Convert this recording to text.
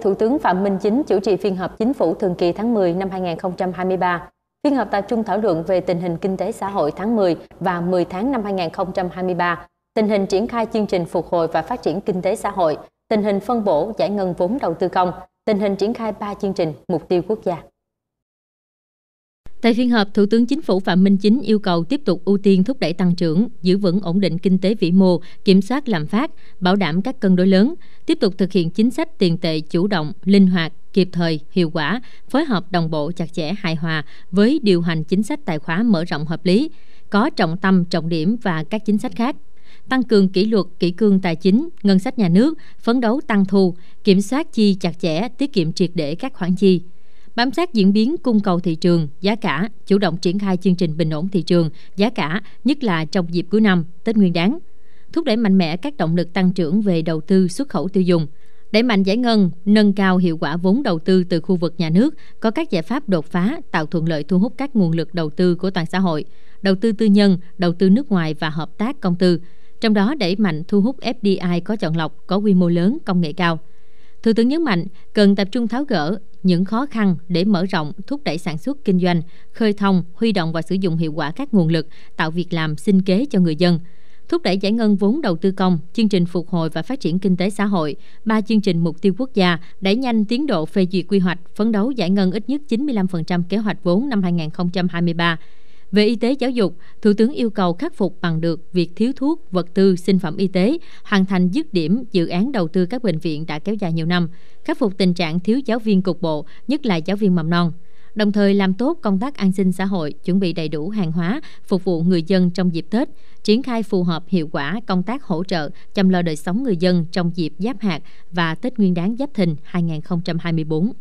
Thủ tướng Phạm Minh Chính chủ trì phiên họp chính phủ thường kỳ tháng 10 năm 2023. Phiên họp tập trung thảo luận về tình hình kinh tế xã hội tháng 10 và 10 tháng năm 2023, tình hình triển khai chương trình phục hồi và phát triển kinh tế xã hội, tình hình phân bổ giải ngân vốn đầu tư công, tình hình triển khai 3 chương trình mục tiêu quốc gia. Tại phiên họp, Thủ tướng Chính phủ Phạm Minh Chính yêu cầu tiếp tục ưu tiên thúc đẩy tăng trưởng, giữ vững ổn định kinh tế vĩ mô, kiểm soát lạm phát, bảo đảm các cân đối lớn, tiếp tục thực hiện chính sách tiền tệ chủ động, linh hoạt, kịp thời, hiệu quả, phối hợp đồng bộ chặt chẽ hài hòa với điều hành chính sách tài khóa mở rộng hợp lý, có trọng tâm, trọng điểm và các chính sách khác tăng cường kỷ luật, kỷ cương tài chính, ngân sách nhà nước, phấn đấu tăng thu, kiểm soát chi chặt chẽ, tiết kiệm triệt để các khoản chi bám sát diễn biến cung cầu thị trường, giá cả, chủ động triển khai chương trình bình ổn thị trường, giá cả, nhất là trong dịp cuối năm, Tết Nguyên đáng thúc đẩy mạnh mẽ các động lực tăng trưởng về đầu tư, xuất khẩu tiêu dùng, đẩy mạnh giải ngân, nâng cao hiệu quả vốn đầu tư từ khu vực nhà nước, có các giải pháp đột phá tạo thuận lợi thu hút các nguồn lực đầu tư của toàn xã hội, đầu tư tư nhân, đầu tư nước ngoài và hợp tác công tư, trong đó đẩy mạnh thu hút FDI có chọn lọc, có quy mô lớn, công nghệ cao – Thủ tướng nhấn mạnh cần tập trung tháo gỡ những khó khăn để mở rộng, thúc đẩy sản xuất kinh doanh, khơi thông, huy động và sử dụng hiệu quả các nguồn lực, tạo việc làm sinh kế cho người dân thúc đẩy giải ngân vốn đầu tư công, chương trình phục hồi và phát triển kinh tế xã hội, ba chương trình mục tiêu quốc gia, đẩy nhanh tiến độ phê duyệt quy hoạch, phấn đấu giải ngân ít nhất 95% kế hoạch vốn năm 2023 về y tế giáo dục, Thủ tướng yêu cầu khắc phục bằng được việc thiếu thuốc, vật tư, sinh phẩm y tế, hoàn thành dứt điểm dự án đầu tư các bệnh viện đã kéo dài nhiều năm, khắc phục tình trạng thiếu giáo viên cục bộ, nhất là giáo viên mầm non đồng thời làm tốt công tác an sinh xã hội, chuẩn bị đầy đủ hàng hóa phục vụ người dân trong dịp Tết, triển khai phù hợp hiệu quả công tác hỗ trợ chăm lo đời sống người dân trong dịp Giáp hạt và Tết Nguyên đáng Giáp Thìn 2024.